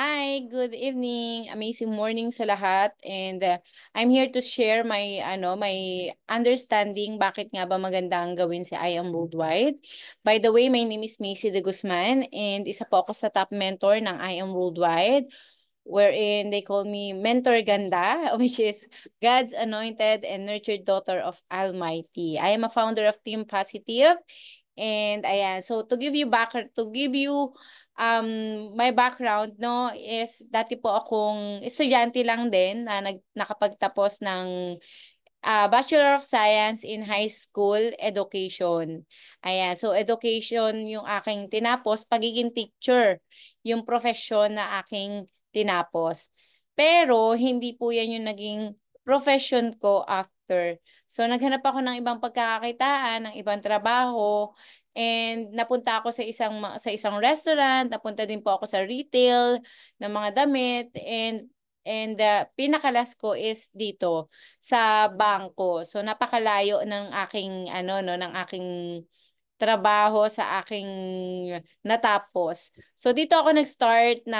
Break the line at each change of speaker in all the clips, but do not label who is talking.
Hi, good evening. Amazing morning sa lahat and uh, I'm here to share my ano, my understanding bakit nga ba maganda ang gawin si I Am Worldwide. By the way, my name is Macy De Guzman and isa po ako sa top mentor ng I Am Worldwide wherein they call me Mentor Ganda, which is God's anointed and nurtured daughter of Almighty. I am a founder of Team Positive and ayan, so to give you back to give you um, my background no is dati po akong estudyante lang din na nag, nakapagtapos ng uh, Bachelor of Science in High School Education. Ayan, so education yung aking tinapos, pagiging teacher, yung profession na aking tinapos. Pero hindi po yan yung naging profession ko after. So naghanap ako ng ibang pagkakakitaan, ng ibang trabaho, And napunta ako sa isang sa isang restaurant, napunta din po ako sa retail ng mga damit and and uh, pinakalas ko is dito sa bangko. So napakalayo ng aking ano no ng aking trabaho sa aking natapos. So dito ako nag-start na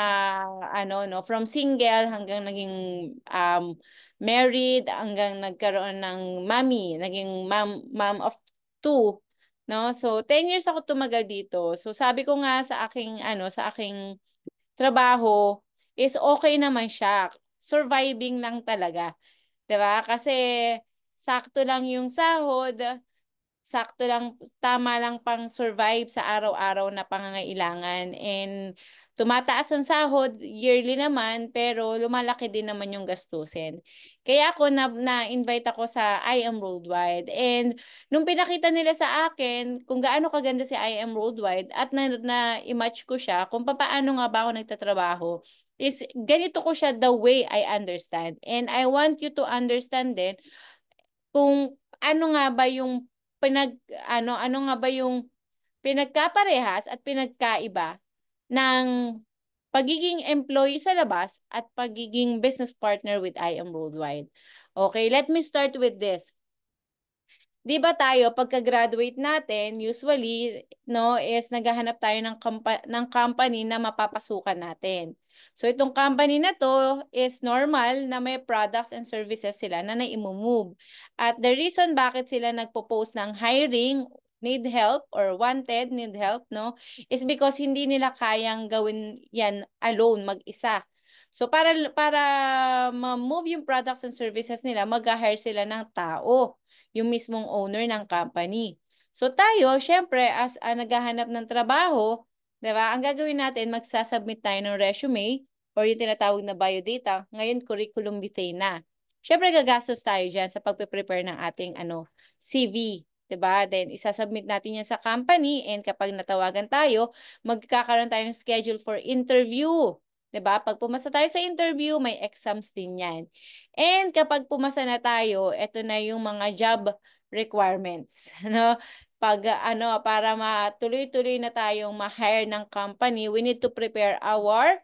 ano no from single hanggang naging um married hanggang nagkaroon ng mommy, naging mom mom of two No? So 10 years ako tumagal dito. So sabi ko nga sa aking ano, sa aking trabaho is okay naman siya. Surviving lang talaga. 'Di ba? Kasi sakto lang yung sahod, sakto lang tama lang pang survive sa araw-araw na pangangailangan and Tumataas ang sahod yearly naman pero lumalaki din naman yung gastusin. Kaya ako na, na-invite ako sa I Am Worldwide and nung pinakita nila sa akin kung gaano kaganda si I Am Worldwide at na, na-match ko siya kung paano nga ba ako nagtatrabaho is ganito ko siya the way I understand. And I want you to understand din kung ano nga ba yung pinag ano ano nga ba yung pinagkaparehas at pinagkaiba ng pagiging employee sa labas at pagiging business partner with I Am Worldwide. Okay, let me start with this. 'Di ba tayo pagka-graduate natin, usually no is naghahanap tayo ng ng company na mapapasukan natin. So itong company na to is normal na may products and services sila na naimumove. At the reason bakit sila nagpo-post ng hiring need help or wanted need help, no, is because hindi nila kayang gawin yan alone, mag-isa. So para para ma-move yung products and services nila, mag-hire sila ng tao, yung mismong owner ng company. So tayo, syempre, as uh, naghahanap ng trabaho, 'di ba? Ang gagawin natin, magsasubmit tayo ng resume or yung tinatawag na biodata, ngayon curriculum vitae na. Syempre gagastos tayo diyan sa pagpe-prepare ng ating ano, CV ba? Diba? Then, isasubmit natin yan sa company and kapag natawagan tayo, magkakaroon tayo ng schedule for interview. 'di ba? Pag pumasa tayo sa interview, may exams din 'yan. And kapag pumasa na tayo, ito na yung mga job requirements, no? Pag ano, para matuloy-tuloy na tayong ma-hire ng company, we need to prepare our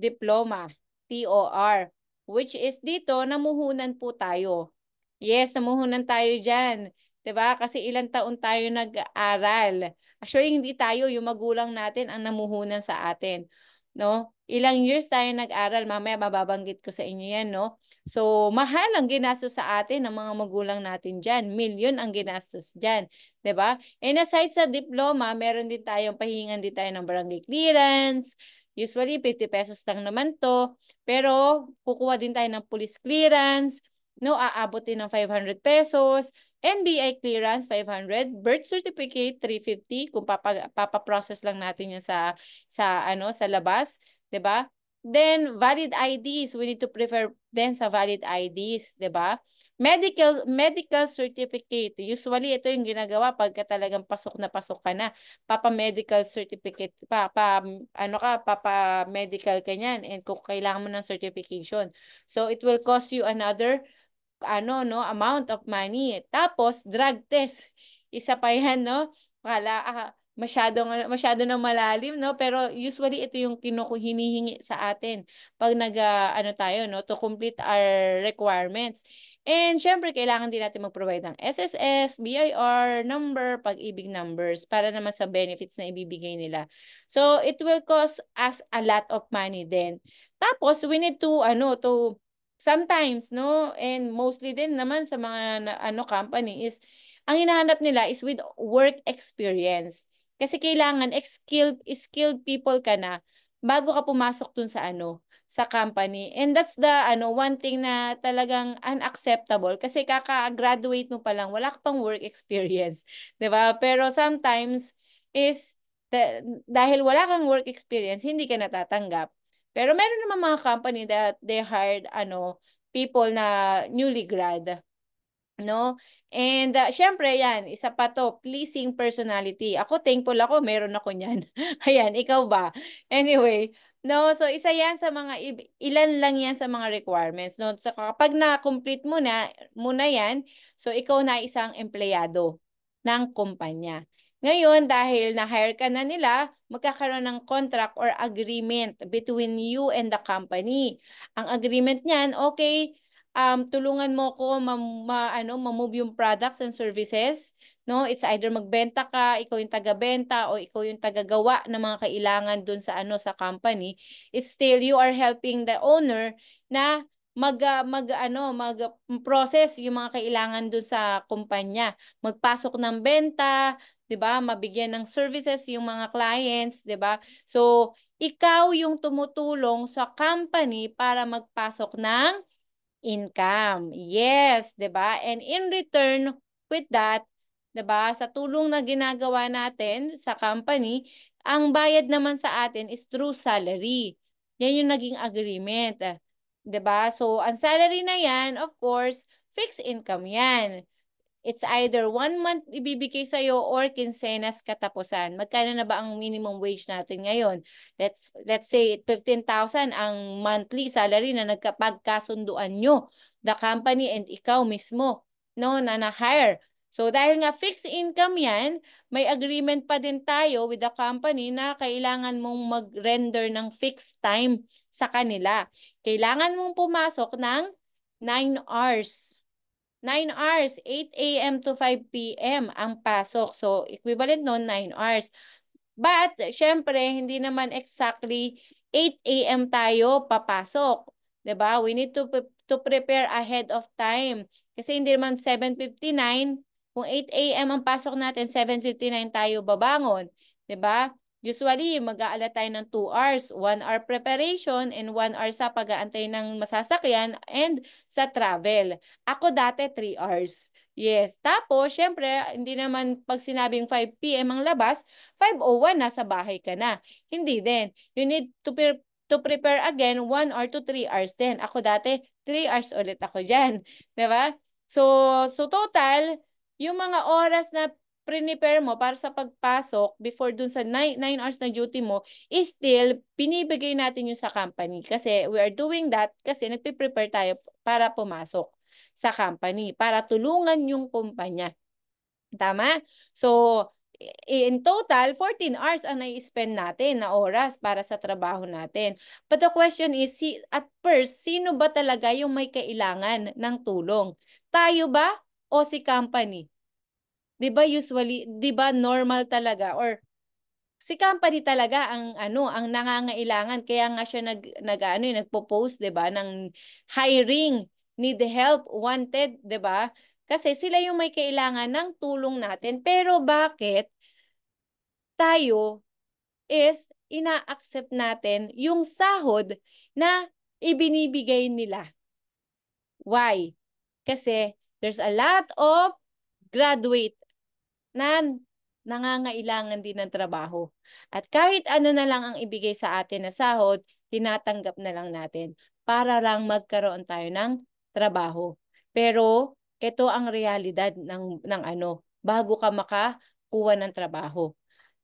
diploma, TOR, which is dito namuhunan po tayo. Yes, namuhunan tayo diyan 'Di Kasi ilang taon tayo nag-aral. Actually, hindi tayo, yung magulang natin ang namuhunan sa atin. No? Ilang years tayo nag-aral, mamaya mababanggit ko sa inyo yan, no? So, mahal ang ginastos sa atin ng mga magulang natin diyan. Million ang ginastos diyan, 'di ba? And aside sa diploma, meron din tayong pahingan din tayo ng barangay clearance, Usually, 50 pesos lang naman to. Pero, kukuha din tayo ng police clearance. No, aabot din ng 500 pesos. NBI clearance 500, birth certificate 350 kung papa, process lang natin 'yan sa sa ano sa labas, 'di ba? Then valid IDs, we need to prefer then sa valid IDs, 'di ba? Medical medical certificate. Usually ito yung ginagawa pagka talagang pasok na pasok ka na. Papa medical certificate pa pa ano ka papa medical kanyan and kung kailangan mo ng certification. So it will cost you another ano, no, amount of money. Eh. Tapos, drug test. Isa pa yan, no? Kala, ah, masyado, masyado na malalim, no? Pero usually, ito yung kinuku, hinihingi sa atin pag nag, ah, ano tayo, no? To complete our requirements. And syempre, kailangan din natin mag-provide ng SSS, BIR, number, pag-ibig numbers para naman sa benefits na ibibigay nila. So, it will cost us a lot of money then. Tapos, we need to, ano, to sometimes, no, and mostly din naman sa mga ano company is ang hinahanap nila is with work experience. Kasi kailangan skilled skilled people ka na bago ka pumasok dun sa ano, sa company. And that's the ano one thing na talagang unacceptable kasi kaka-graduate mo pa lang, wala ka pang work experience, 'di ba? Pero sometimes is dahil wala kang work experience, hindi ka natatanggap. Pero meron naman mga company that they hired ano people na newly grad no? And uh, syempre yan, isa pa to, pleasing personality. Ako thankful ako, meron ako niyan. Ayan, ikaw ba? Anyway, no, so isa yan sa mga ilan lang yan sa mga requirements, no? So kapag na-complete mo na muna yan, so ikaw na isang empleyado ng kumpanya. Ngayon, dahil na-hire ka na nila, magkakaroon ng contract or agreement between you and the company. Ang agreement niyan, okay, um, tulungan mo ko ma, ma, ano, ma-move yung products and services. No? It's either magbenta ka, ikaw yung taga-benta, o ikaw yung tagagawa ng mga kailangan dun sa, ano, sa company. It's still you are helping the owner na mag ah, mag ano mag process yung mga kailangan doon sa kumpanya magpasok ng benta 'di ba? Mabigyan ng services yung mga clients, 'di ba? So, ikaw yung tumutulong sa company para magpasok ng income. Yes, 'di ba? And in return with that, 'di ba? Sa tulong na ginagawa natin sa company, ang bayad naman sa atin is true salary. Yan yung naging agreement. 'di ba? So, ang salary na 'yan, of course, fixed income 'yan. It's either one month ibibigay sa'yo or kinsenas katapusan. Magkano na ba ang minimum wage natin ngayon? Let's, let's say 15,000 ang monthly salary na nagkapagkasunduan nyo, the company and ikaw mismo no, na na-hire. So dahil nga fixed income yan, may agreement pa din tayo with the company na kailangan mong mag-render ng fixed time sa kanila. Kailangan mong pumasok ng 9 hours 9 hours, 8 a.m. to 5 p.m. ang pasok. So, equivalent nun, 9 hours. But, syempre, hindi naman exactly 8 a.m. tayo papasok. ba diba? We need to, to prepare ahead of time. Kasi hindi naman 7.59. Kung 8 a.m. ang pasok natin, 7.59 tayo babangon. ba diba? Usually, mag-aala tayo ng 2 hours. 1 hour preparation and 1 hour sa pag-aantay ng masasakyan and sa travel. Ako dati 3 hours. Yes. Tapos, syempre, hindi naman pag sinabing 5pm ang labas, 5.01 nasa bahay ka na. Hindi din. You need to, pre to prepare again 1 hour to 3 hours din. Ako dati, 3 hours ulit ako dyan. ba? Diba? So, so total, yung mga oras na prepare mo para sa pagpasok before dun sa 9, 9 hours na duty mo, is still, pinibigay natin yung sa company. Kasi we are doing that kasi nagpe-prepare tayo para pumasok sa company, para tulungan yung kumpanya. Tama? So, in total, 14 hours ang nai-spend natin na oras para sa trabaho natin. But the question is, si, at first, sino ba talaga yung may kailangan ng tulong? Tayo ba o si company? 'di ba usually 'di ba normal talaga or si company talaga ang ano ang nangangailangan kaya nga siya nag nag eh, nagpo-post 'di ba ng hiring need help wanted 'di ba kasi sila yung may kailangan ng tulong natin pero bakit tayo is ina-accept natin yung sahod na ibinibigay nila why kasi there's a lot of graduate na nangangailangan din ng trabaho. At kahit ano na lang ang ibigay sa atin na sahod, tinatanggap na lang natin para lang magkaroon tayo ng trabaho. Pero ito ang realidad ng, ng ano, bago ka makakuha ng trabaho.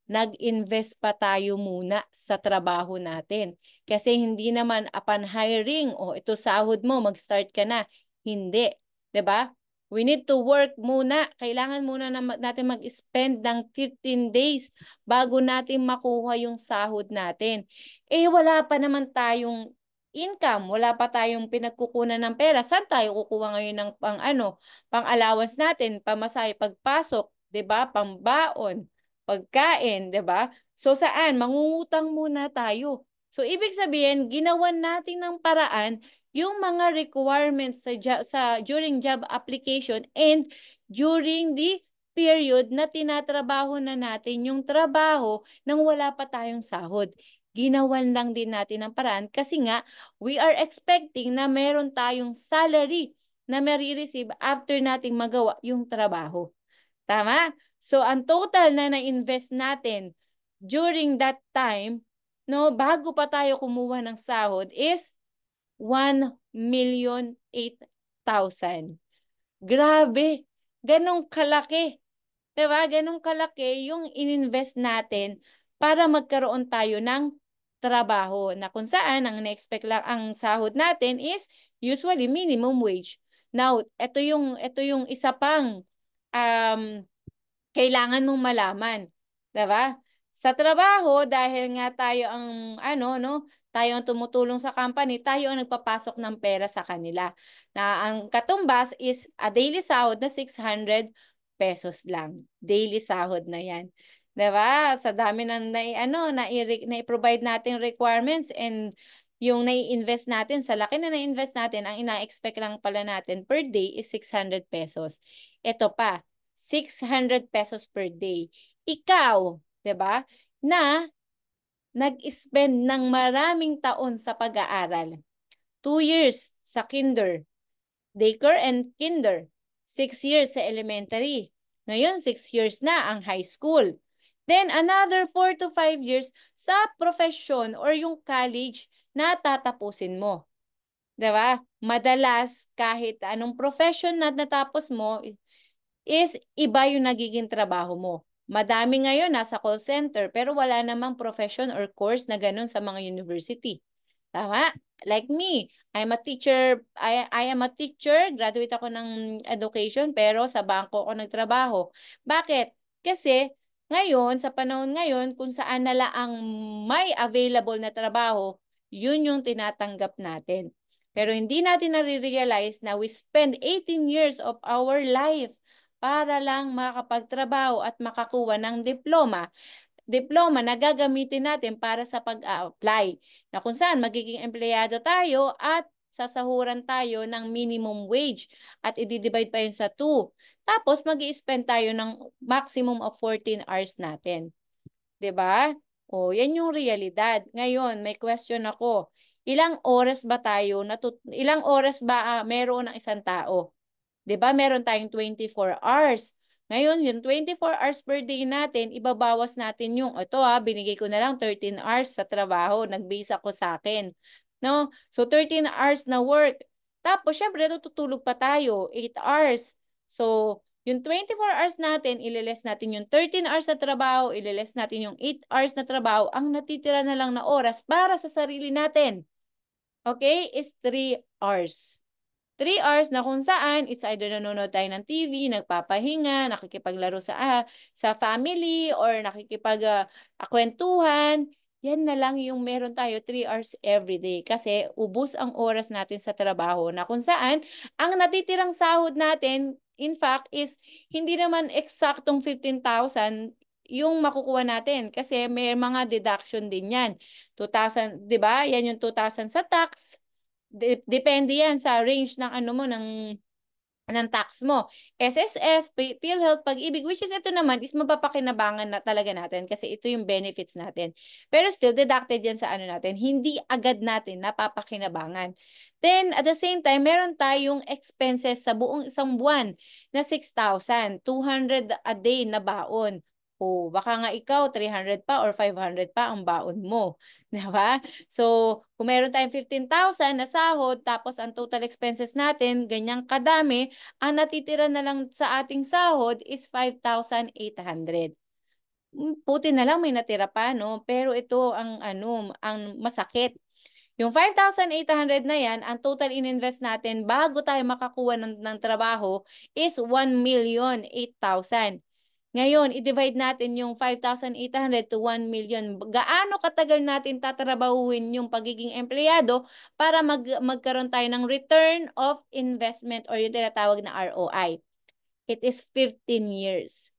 Nag-invest pa tayo muna sa trabaho natin. Kasi hindi naman upon hiring, o oh, ito sahod mo, mag-start ka na. Hindi. ba? Diba? We need to work muna. Kailangan muna na natin mag-spend ng 15 days bago natin makuha yung sahod natin. Eh wala pa naman tayong income, wala pa tayong pinagkukunan ng pera. Saan tayo kukuha ngayon ng pang ano, pang allowance natin, pamasahe pagpasok, 'di ba? Pambaon, pagkain, 'di ba? So saan mangungutang muna tayo. So ibig sabihin, ginawan natin ng paraan yung mga requirements sa, job, sa during job application and during the period na tinatrabaho na natin yung trabaho nang wala pa tayong sahod ginawan lang din natin ang paraan kasi nga we are expecting na meron tayong salary na marireceive after nating magawa yung trabaho. Tama? So ang total na na-invest natin during that time, no, bago pa tayo kumuha ng sahod is 1 Grabe! Ganong kalaki. Diba? Ganong kalaki yung ininvest natin para magkaroon tayo ng trabaho na kung saan ang na-expect lang ang sahod natin is usually minimum wage. Now, ito yung ito yung isa pang um, kailangan mong malaman, 'di ba? Sa trabaho dahil nga tayo ang ano no, tayo ang tumutulong sa company, tayo ang nagpapasok ng pera sa kanila. Na ang katumbas is a daily sahod na 600 pesos lang. Daily sahod na yan. 'Di ba? Sa dami ng na, ano, na, i provide nating requirements and yung nai-invest natin, sa laki na nai-invest natin, ang ina-expect lang pala natin per day is 600 pesos. Ito pa, 600 pesos per day. Ikaw, 'di ba? Na nag-spend ng maraming taon sa pag-aaral. 2 years sa kinder, daycare and kinder. 6 years sa elementary. Ngayon, 6 years na ang high school. Then, another 4 to 5 years sa profession or yung college na tatapusin mo. Diba? Madalas, kahit anong profession na natapos mo, is iba yung nagiging trabaho mo. Madami ngayon nasa call center pero wala namang profession or course na ganun sa mga university. Tama? Like me, I'm a teacher, I, I am a teacher, graduate ako ng education pero sa bangko ako nagtrabaho. Bakit? Kasi ngayon, sa panahon ngayon, kung saan nala ang may available na trabaho, yun yung tinatanggap natin. Pero hindi natin na realize na we spend 18 years of our life para lang makakapagtrabaho at makakuha ng diploma diploma na gagamitin natin para sa pag-apply na kung saan magiging empleyado tayo at sasahuran tayo ng minimum wage at i-divide pa yun sa 2. Tapos mag spend tayo ng maximum of 14 hours natin. ba? Diba? O, yan yung realidad. Ngayon, may question ako. Ilang oras ba tayo, natut ilang oras ba uh, meron ng isang tao? 'Di ba? Meron tayong 24 hours. Ngayon, yung 24 hours per day natin, ibabawas natin yung, ito ha, ah, binigay ko na lang 13 hours sa trabaho, nagbase ako sa akin. No? So, 13 hours na work. Tapos, syempre, natutulog pa tayo, 8 hours. So, yung 24 hours natin, ililes natin yung 13 hours na trabaho, ililes natin yung 8 hours na trabaho, ang natitira na lang na oras para sa sarili natin. Okay? Is 3 hours. 3 hours na kung saan it's either nanonood tayo ng TV, nagpapahinga, nakikipaglaro sa ah, sa family or nakikipag uh, Yan na lang yung meron tayo 3 hours every day kasi ubos ang oras natin sa trabaho na kung saan ang natitirang sahod natin in fact is hindi naman eksaktong 15,000 yung makukuha natin kasi may mga deduction din yan. 2,000, 'di ba? Yan yung 2,000 sa tax, depende yan sa range ng ano mo, ng ng tax mo. SSS, PhilHealth, Pag-ibig, which is ito naman is mapapakinabangan na talaga natin kasi ito yung benefits natin. Pero still, deducted yan sa ano natin. Hindi agad natin napapakinabangan. Then, at the same time, meron tayong expenses sa buong isang buwan na 6,200 a day na baon. Oh, baka nga ikaw 300 pa or 500 pa ang baon mo, 'di ba? So, kung meron tayong 15,000 na sahod tapos ang total expenses natin ganyang kadami, ang natitira na lang sa ating sahod is 5,800 puti hmm, na lang may natira pa no pero ito ang ano ang masakit yung 5,800 na yan, ang total ininvest natin bago tayo makakuha ng, ng trabaho is 1,008,000. Ngayon, i-divide natin yung 5,800 to 1 million. Gaano katagal natin tatrabahuin yung pagiging empleyado para mag magkaroon tayo ng return of investment or yung tinatawag na ROI? It is 15 years.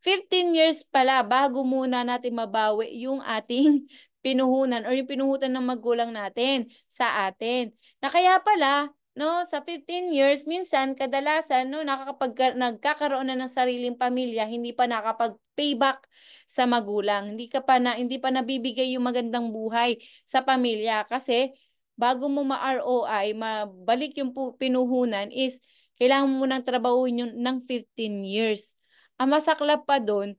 15 years pala bago muna natin mabawi yung ating pinuhunan or yung pinuhutan ng magulang natin sa atin. Na kaya pala, no, sa 15 years, minsan, kadalasan, no, nakakapag, nagkakaroon na ng sariling pamilya, hindi pa nakakapag-payback sa magulang. Hindi, ka pa na, hindi pa nabibigay yung magandang buhay sa pamilya kasi bago mo ma-ROI, mabalik yung pinuhunan is kailangan mo nang trabahuin yun ng 15 years. Ang masaklap pa doon,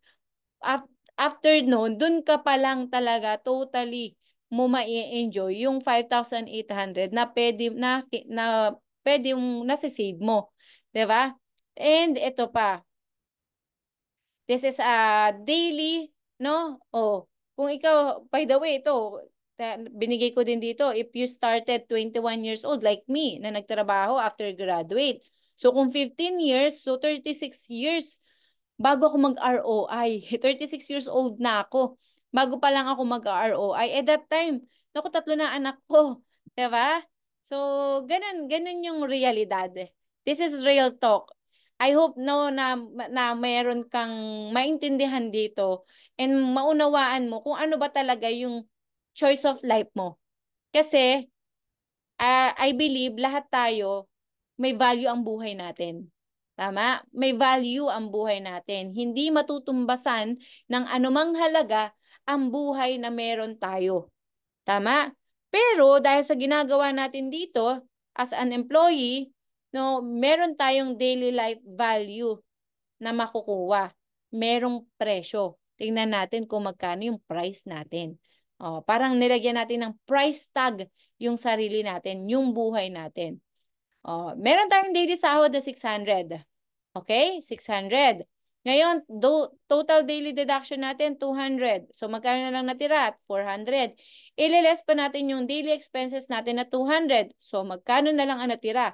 after noon, doon ka pa lang talaga totally mo ma-enjoy yung 5,800 na pwede na, na pwede yung nasa-save mo. 'Di ba? And ito pa. This is a daily, no? Oh, kung ikaw, by the way, ito, binigay ko din dito, if you started 21 years old like me na nagtrabaho after graduate. So kung 15 years, so 36 years bago ako mag-ROI. 36 years old na ako bago pa lang ako mag-ROI. At that time, naku, tatlo na anak ko. ba? Diba? So, ganun, ganun yung realidad. This is real talk. I hope no na, na meron kang maintindihan dito and maunawaan mo kung ano ba talaga yung choice of life mo. Kasi, uh, I believe lahat tayo may value ang buhay natin. Tama? May value ang buhay natin. Hindi matutumbasan ng anumang halaga ang buhay na meron tayo. Tama? Pero dahil sa ginagawa natin dito as an employee, no, meron tayong daily life value na makukuha. Merong presyo. Tingnan natin kung magkano yung price natin. O, parang nilagyan natin ng price tag yung sarili natin, yung buhay natin. O, meron tayong daily sahod na 600. Okay? 600. Ngayon, do, total daily deduction natin, 200. So, magkano na lang natira? 400. Ililes pa natin yung daily expenses natin na 200. So, magkano na lang ang natira?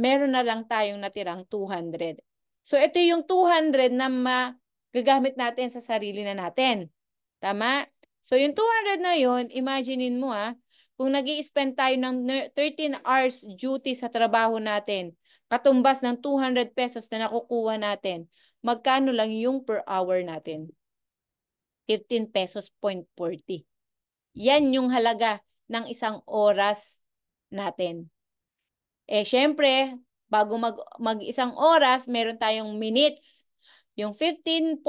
Meron na lang tayong natirang 200. So, ito yung 200 na magagamit natin sa sarili na natin. Tama? So, yung 200 na yon imaginein mo ah, kung nag spend tayo ng 13 hours duty sa trabaho natin, katumbas ng 200 pesos na nakukuha natin magkano lang yung per hour natin? 15 pesos 0.40. Yan yung halaga ng isang oras natin. Eh syempre, bago mag, mag isang oras, meron tayong minutes. Yung 15.40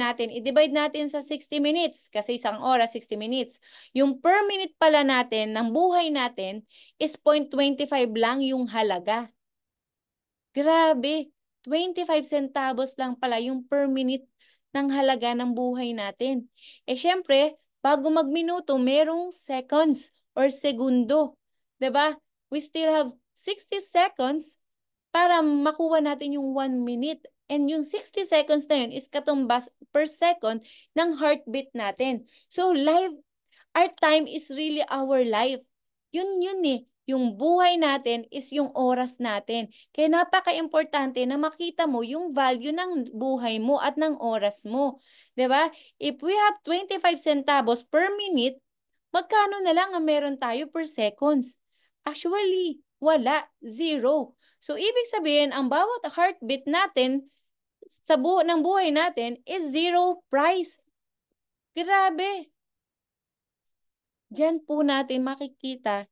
natin, i-divide natin sa 60 minutes kasi isang oras, 60 minutes. Yung per minute pala natin ng buhay natin is 0.25 lang yung halaga. Grabe, 25 centavos lang pala yung per minute ng halaga ng buhay natin. Eh syempre, bago magminuto, merong seconds or segundo. ba? Diba? We still have 60 seconds para makuha natin yung 1 minute. And yung 60 seconds na yun is katumbas per second ng heartbeat natin. So live, our time is really our life. Yun yun eh. Yung buhay natin is yung oras natin. Kaya napaka-importante na makita mo yung value ng buhay mo at ng oras mo. ba? Diba? If we have 25 centavos per minute, magkano na lang ang meron tayo per seconds? Actually, wala. Zero. So, ibig sabihin, ang bawat heartbeat natin sa bu ng buhay natin is zero price. Grabe. Diyan po natin makikita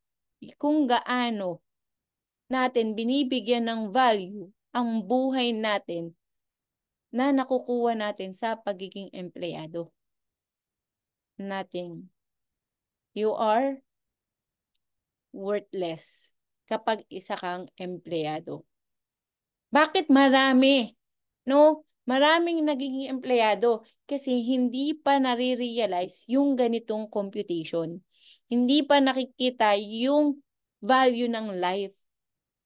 kung gaano natin binibigyan ng value ang buhay natin na nakukuha natin sa pagiging empleyado. Nothing. You are worthless kapag isa kang empleyado. Bakit marami? No? Maraming nagiging empleyado kasi hindi pa nare-realize yung ganitong computation. Hindi pa nakikita yung value ng life.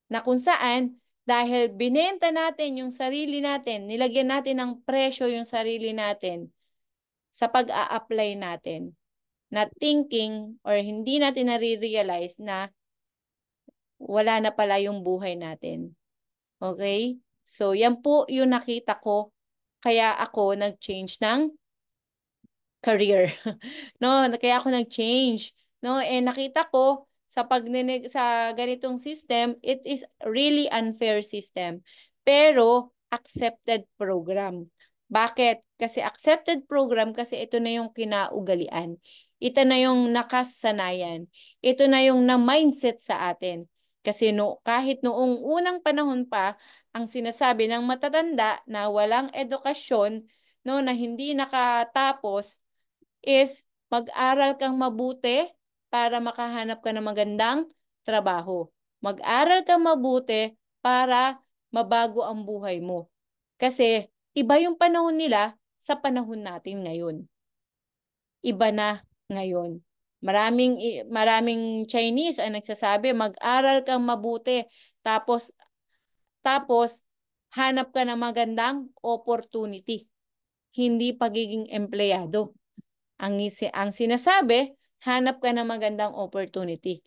Na kung saan, dahil binenta natin yung sarili natin, nilagyan natin ng presyo yung sarili natin sa pag-a-apply natin na thinking or hindi natin nare-realize na wala na pala yung buhay natin. Okay? So, yan po yung nakita ko. Kaya ako nag-change ng career. no, kaya ako nag-change No, eh nakita ko sa pag sa ganitong system, it is really unfair system. Pero accepted program. Bakit? Kasi accepted program kasi ito na yung kinaugalian. Ito na yung nakasanayan. Ito na yung na-mindset sa atin. Kasi no, kahit noong unang panahon pa, ang sinasabi ng matatanda na walang edukasyon, no, na hindi nakatapos, is mag-aral kang mabuti, para makahanap ka ng magandang trabaho. Mag-aral ka mabuti para mabago ang buhay mo. Kasi iba yung panahon nila sa panahon natin ngayon. Iba na ngayon. Maraming maraming Chinese ang nagsasabi, mag-aral kang mabuti tapos tapos hanap ka ng magandang opportunity. Hindi pagiging empleyado. Ang ang sinasabi, hanap ka ng magandang opportunity.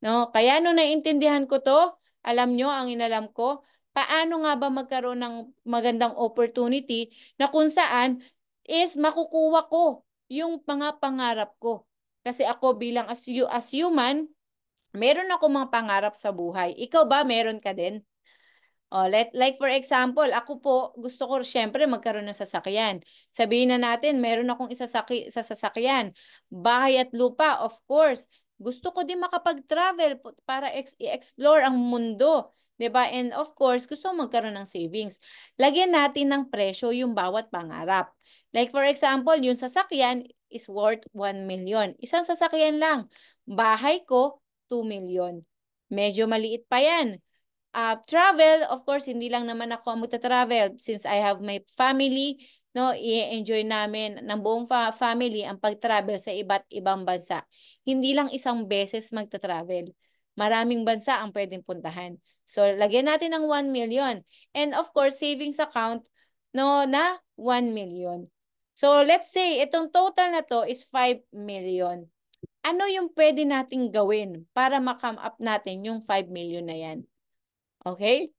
No? Kaya nung naintindihan ko to, alam nyo ang inalam ko, paano nga ba magkaroon ng magandang opportunity na kung saan is makukuha ko yung mga pangarap ko. Kasi ako bilang as, you, as human, meron ako mga pangarap sa buhay. Ikaw ba, meron ka din? O, oh, let, like for example, ako po, gusto ko syempre magkaroon ng sasakyan. Sabihin na natin, meron akong isasaki, sa sasakyan. Bahay at lupa, of course. Gusto ko din makapag-travel para i explore ang mundo. 'di ba? And of course, gusto mong magkaroon ng savings. Lagyan natin ng presyo yung bawat pangarap. Like for example, yung sasakyan is worth 1 million. Isang sasakyan lang. Bahay ko, 2 million. Medyo maliit pa yan uh, travel, of course, hindi lang naman ako ang magta-travel since I have my family, no, i-enjoy namin ng buong fa- family ang pag-travel sa iba't ibang bansa. Hindi lang isang beses magta-travel. Maraming bansa ang pwedeng puntahan. So, lagyan natin ng 1 million. And of course, savings account no, na 1 million. So, let's say, itong total na to is 5 million. Ano yung pwede nating gawin para makam up natin yung 5 million na yan? Okay?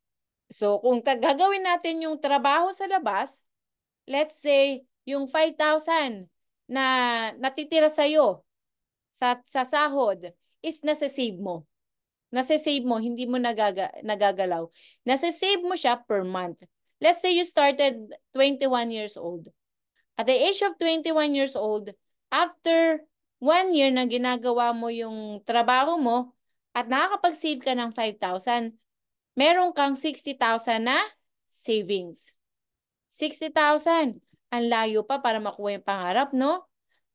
So, kung gagawin natin yung trabaho sa labas, let's say, yung 5,000 na natitira sa'yo sa, sa sahod is nasa-save mo. Nasa-save mo, hindi mo nagaga, nagagalaw. Nasa-save mo siya per month. Let's say you started 21 years old. At the age of 21 years old, after one year na ginagawa mo yung trabaho mo at nakakapag-save ka ng 5,000, meron kang 60,000 na savings. 60,000. Ang layo pa para makuha yung pangarap, no?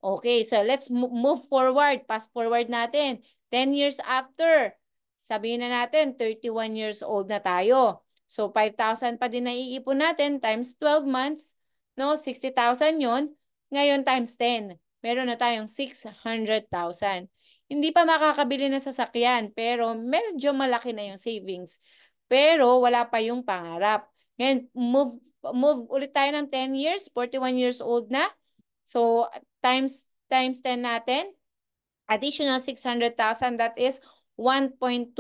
Okay, so let's move forward. Pass forward natin. 10 years after, sabihin na natin, 31 years old na tayo. So, 5,000 pa din na iipon natin times 12 months, no? 60,000 yon Ngayon times 10. Meron na tayong 600,000. Hindi pa makakabili ng sasakyan, pero medyo malaki na yung savings pero wala pa yung pangarap. Ngayon, move, move ulit tayo ng 10 years, 41 years old na. So, times, times 10 natin, additional 600,000, that is 1.2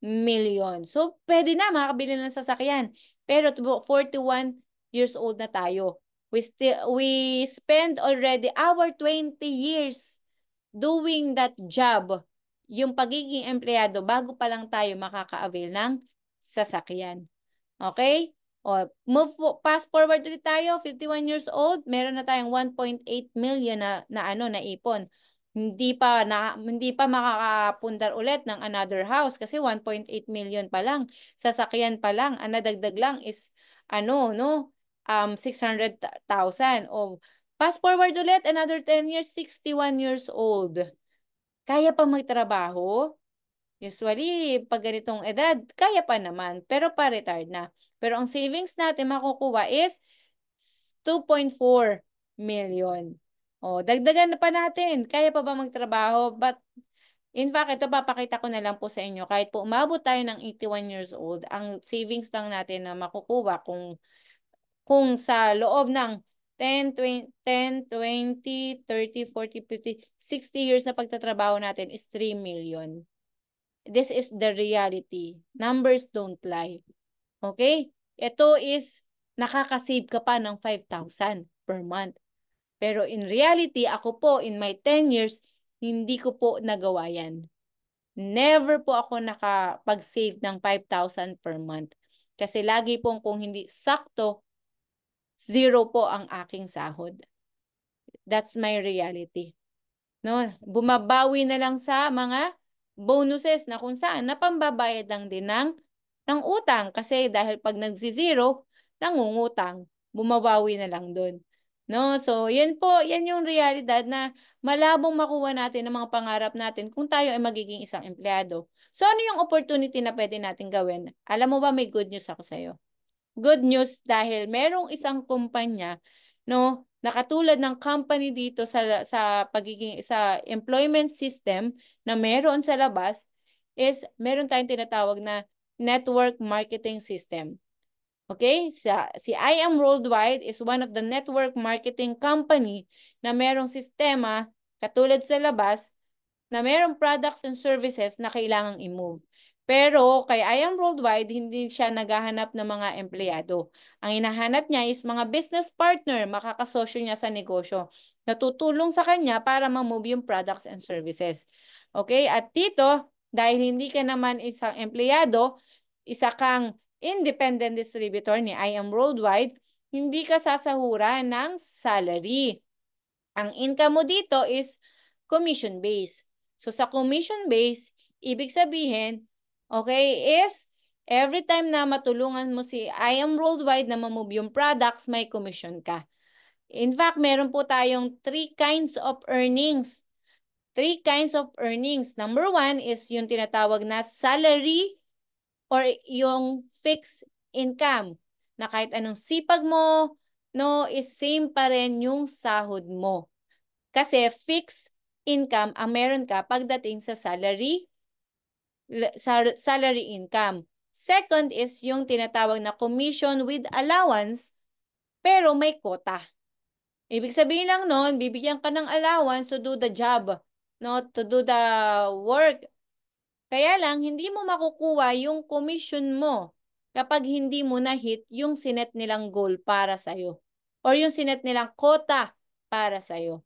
million. So, pwede na makabili ng sasakyan. Pero 41 years old na tayo. We still we spend already our 20 years doing that job. Yung pagiging empleyado bago pa lang tayo makaka-avail ng sasakyan. Okay? O, move fast forward ulit tayo, 51 years old, meron na tayong 1.8 million na, na ano na ipon. Hindi pa na, hindi pa makakapundar ulit ng another house kasi 1.8 million pa lang, sasakyan pa lang, ang nadagdag lang is ano no, um 600,000 o fast forward ulit another 10 years, 61 years old. Kaya pa magtrabaho? Usually, pag ganitong edad, kaya pa naman, pero pa-retired na. Pero ang savings natin makukuha is 2.4 million. O, oh, dagdagan na pa natin. Kaya pa ba magtrabaho? But, in fact, ito papakita ko na lang po sa inyo. Kahit po umabot tayo ng 81 years old, ang savings lang natin na makukuha kung, kung sa loob ng 10, 20, 10, 20, 30, 40, 50, 60 years na pagtatrabaho natin is 3 million. This is the reality. Numbers don't lie. Okay? Ito is nakakasave ka pa ng 5,000 per month. Pero in reality, ako po in my 10 years, hindi ko po nagawa yan. Never po ako nakapag-save ng 5,000 per month. Kasi lagi po kung hindi sakto, zero po ang aking sahod. That's my reality. No, bumabawi na lang sa mga bonuses na kung saan napambabayad lang din ng, ng utang. Kasi dahil pag nagsi-zero, nangungutang. Bumabawi na lang doon. No? So, yan po, yan yung realidad na malabong makuha natin ang mga pangarap natin kung tayo ay magiging isang empleyado. So, ano yung opportunity na pwede natin gawin? Alam mo ba, may good news ako sa'yo. Good news dahil merong isang kumpanya no? Nakatulad ng company dito sa sa pagiging sa employment system na meron sa labas is meron tayong tinatawag na network marketing system. Okay? Sa, si am Worldwide is one of the network marketing company na merong sistema katulad sa labas na merong products and services na kailangang i-move. Pero kay I Am Worldwide, hindi siya naghahanap ng mga empleyado. Ang hinahanap niya is mga business partner, makakasosyo niya sa negosyo, na tutulong sa kanya para ma-move yung products and services. Okay? At dito, dahil hindi ka naman isang empleyado, isa kang independent distributor ni I Am Worldwide, hindi ka sasahuran ng salary. Ang income mo dito is commission-based. So sa commission-based, ibig sabihin, okay, is every time na matulungan mo si I am worldwide na mamove yung products, may commission ka. In fact, meron po tayong three kinds of earnings. Three kinds of earnings. Number one is yung tinatawag na salary or yung fixed income na kahit anong sipag mo, no, is same pa rin yung sahod mo. Kasi fixed income ang meron ka pagdating sa salary salary income. Second is yung tinatawag na commission with allowance pero may quota. Ibig sabihin lang noon, bibigyan ka ng allowance to do the job, no, to do the work. Kaya lang hindi mo makukuha yung commission mo kapag hindi mo na hit yung sinet nilang goal para sa iyo or yung sinet nilang quota para sa iyo.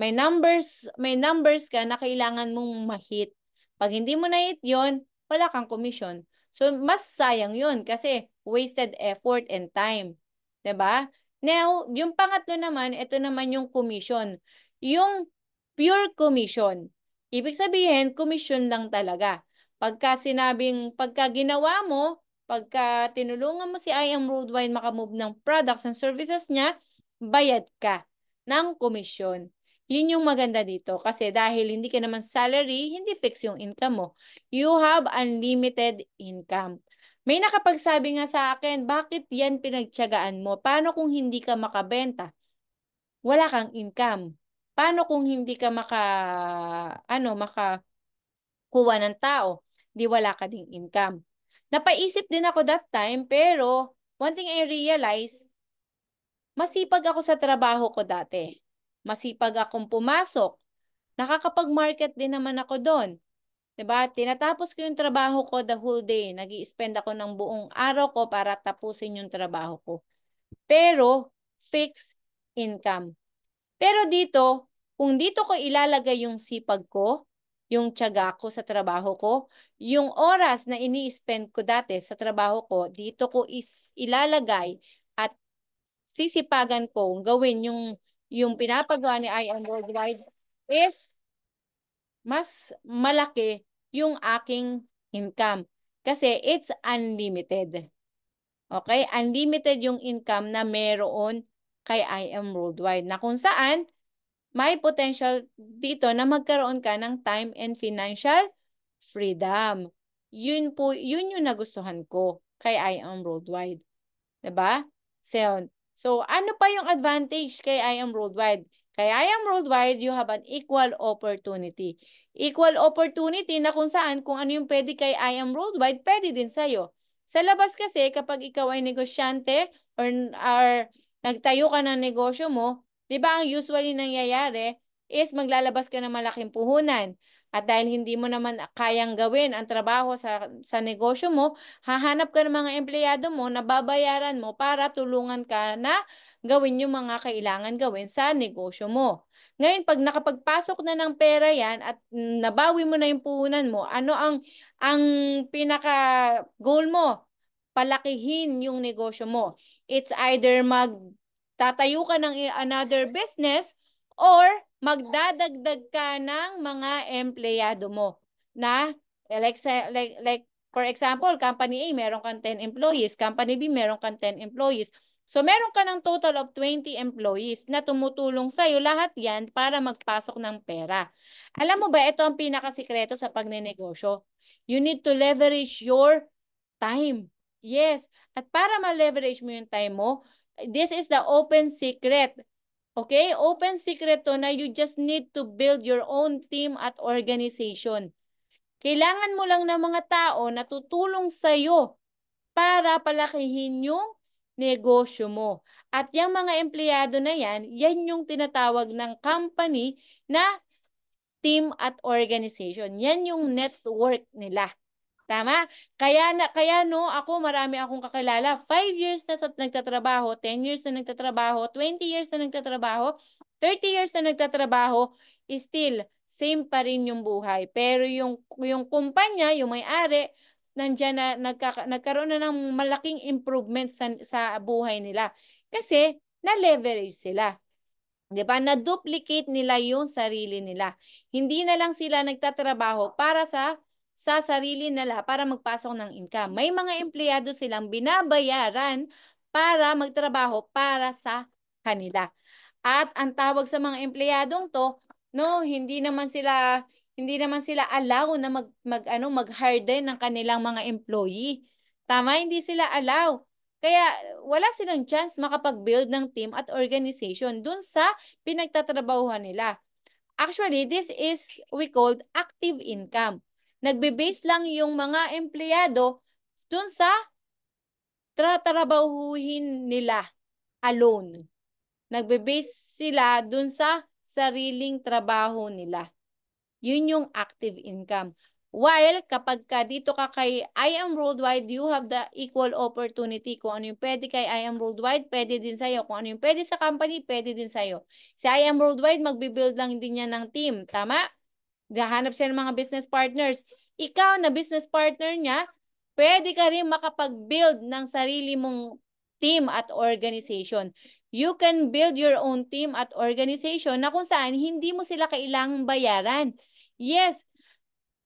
May numbers, may numbers ka na kailangan mong ma-hit. Pag hindi mo na hit yun, wala kang commission. So, mas sayang yun kasi wasted effort and time. ba? Diba? Now, yung pangatlo naman, ito naman yung commission. Yung pure commission. Ibig sabihin, commission lang talaga. Pagka sinabing, pagka ginawa mo, pagka tinulungan mo si IM Worldwide makamove ng products and services niya, bayad ka ng commission. Yun yung maganda dito kasi dahil hindi ka naman salary, hindi fix yung income mo. You have unlimited income. May nakapagsabi nga sa akin, bakit yan pinagtyagaan mo? Paano kung hindi ka makabenta? Wala kang income. Paano kung hindi ka maka, ano, maka kuha ng tao? Di wala ka ding income. Napaisip din ako that time, pero one thing I realize, masipag ako sa trabaho ko dati. Masipag akong pumasok. Nakakapag-market din naman ako doon. Diba? Tinatapos ko yung trabaho ko the whole day. nag spend ako ng buong araw ko para tapusin yung trabaho ko. Pero, fixed income. Pero dito, kung dito ko ilalagay yung sipag ko, yung tiyaga ko sa trabaho ko, yung oras na ini-spend ko dati sa trabaho ko, dito ko is ilalagay at sisipagan ko gawin yung yung pinapagawa ni IM Worldwide is mas malaki yung aking income. Kasi it's unlimited. Okay? Unlimited yung income na meron kay IM Worldwide na kung saan may potential dito na magkaroon ka ng time and financial freedom. Yun po, yun yung nagustuhan ko kay IM Worldwide. 'Di ba? So, So, ano pa yung advantage kay I am worldwide? Kay I am worldwide, you have an equal opportunity. Equal opportunity na kung saan, kung ano yung pwede kay I am worldwide, pwede din sa'yo. Sa labas kasi, kapag ikaw ay negosyante or, or nagtayo ka ng negosyo mo, di ba ang usually nangyayari is maglalabas ka ng malaking puhunan. At dahil hindi mo naman kayang gawin ang trabaho sa, sa negosyo mo, hahanap ka ng mga empleyado mo na babayaran mo para tulungan ka na gawin yung mga kailangan gawin sa negosyo mo. Ngayon, pag nakapagpasok na ng pera yan at nabawi mo na yung puhunan mo, ano ang, ang pinaka goal mo? Palakihin yung negosyo mo. It's either magtatayo ka ng another business or magdadagdag ka ng mga empleyado mo na like, like, like for example, company A, meron kang 10 employees. Company B, meron kang 10 employees. So, meron ka ng total of 20 employees na tumutulong sa'yo lahat yan para magpasok ng pera. Alam mo ba, ito ang pinakasikreto sa pagnenegosyo. You need to leverage your time. Yes. At para ma-leverage mo yung time mo, this is the open secret Okay? Open secret to na you just need to build your own team at organization. Kailangan mo lang ng mga tao na tutulong sa'yo para palakihin yung negosyo mo. At yung mga empleyado na yan, yan yung tinatawag ng company na team at organization. Yan yung network nila. Tama? Kaya, na, kaya no, ako marami akong kakilala. 5 years na sa nagtatrabaho, 10 years na nagtatrabaho, 20 years na nagtatrabaho, 30 years na nagtatrabaho, still, same pa rin yung buhay. Pero yung, yung kumpanya, yung may-ari, nandiyan na nagkaka, nagkaroon na ng malaking improvement sa, sa buhay nila. Kasi na-leverage sila. 'Di ba? Na-duplicate nila yung sarili nila. Hindi na lang sila nagtatrabaho para sa sa sarili nila para magpasok ng income. May mga empleyado silang binabayaran para magtrabaho para sa kanila. At ang tawag sa mga empleyadong to, no, hindi naman sila hindi naman sila allow na mag, mag ano mag-hire din ng kanilang mga employee. Tama, hindi sila allow. Kaya wala silang chance makapag-build ng team at organization dun sa pinagtatrabahuhan nila. Actually, this is we called active income. Nagbe-base lang yung mga empleyado dun sa tratrabahuhin nila alone. Nagbe-base sila dun sa sariling trabaho nila. Yun yung active income. While kapag ka dito ka kay I am worldwide, you have the equal opportunity. Kung ano yung pwede kay I am worldwide, pwede din sa'yo. Kung ano yung pwede sa company, pwede din sa'yo. Si I am worldwide, magbibuild lang din niya ng team. Tama? Gahanap siya ng mga business partners. Ikaw na business partner niya, pwede ka rin makapag-build ng sarili mong team at organization. You can build your own team at organization na kung saan hindi mo sila kailangang bayaran. Yes,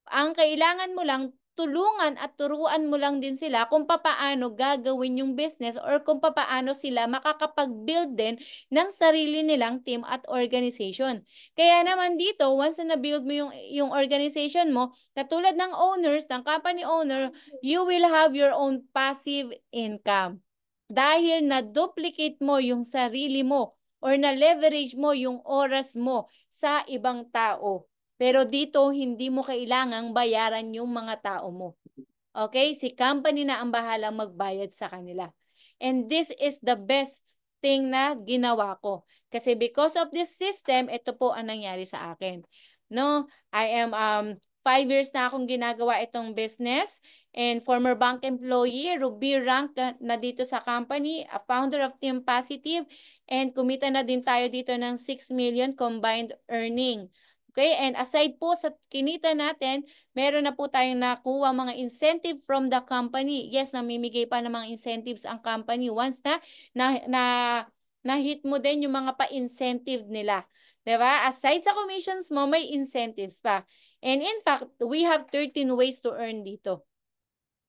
ang kailangan mo lang tulungan at turuan mo lang din sila kung papaano gagawin yung business or kung papaano sila makakapag-build din ng sarili nilang team at organization. Kaya naman dito, once na na-build mo yung, yung organization mo, katulad ng owners, ng company owner, you will have your own passive income. Dahil na-duplicate mo yung sarili mo or na-leverage mo yung oras mo sa ibang tao. Pero dito, hindi mo kailangang bayaran yung mga tao mo. Okay? Si company na ang bahala magbayad sa kanila. And this is the best thing na ginawa ko. Kasi because of this system, ito po ang nangyari sa akin. No, I am um, five years na akong ginagawa itong business and former bank employee, Ruby Rank na dito sa company, a founder of Team Positive and kumita na din tayo dito ng 6 million combined earning. Okay? And aside po sa kinita natin, meron na po tayong nakuha mga incentive from the company. Yes, namimigay pa ng mga incentives ang company once na na, na, na hit mo din yung mga pa-incentive nila. Diba? Aside sa commissions mo, may incentives pa. And in fact, we have 13 ways to earn dito.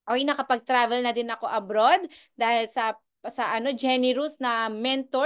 Okay, nakapag-travel na din ako abroad dahil sa sa ano generous na mentor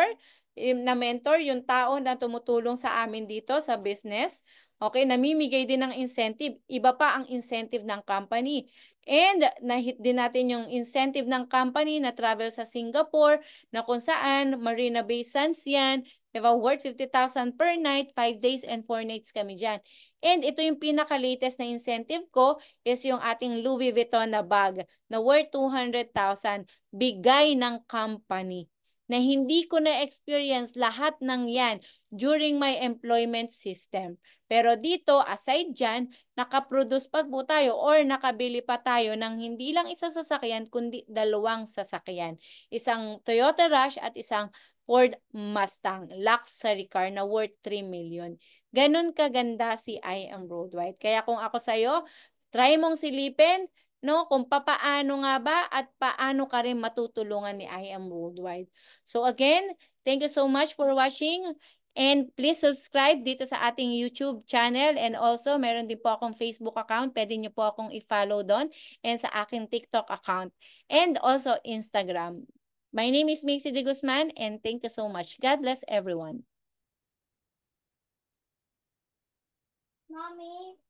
na mentor, yung tao na tumutulong sa amin dito sa business, okay, namimigay din ng incentive. Iba pa ang incentive ng company. And nahit din natin yung incentive ng company na travel sa Singapore na kung saan Marina Bay Sands yan, Diba? Worth 50,000 per night, 5 days and 4 nights kami dyan. And ito yung pinaka-latest na incentive ko is yung ating Louis Vuitton na bag na worth 200,000 bigay ng company na hindi ko na-experience lahat ng yan during my employment system. Pero dito, aside dyan, nakaproduce pa po tayo or nakabili pa tayo ng hindi lang isa sasakyan, kundi dalawang sasakyan. Isang Toyota Rush at isang Ford Mustang luxury car na worth 3 million. Ganon kaganda si I Am Worldwide. Kaya kung ako sa'yo, try mong silipin, no? Kung papaano nga ba at paano ka rin matutulungan ni I Am Worldwide. So again, thank you so much for watching and please subscribe dito sa ating YouTube channel and also meron din po akong Facebook account. Pwede niyo po akong i-follow doon and sa aking TikTok account and also Instagram. My name is Macy De Guzman and thank you so much. God bless everyone. Mommy.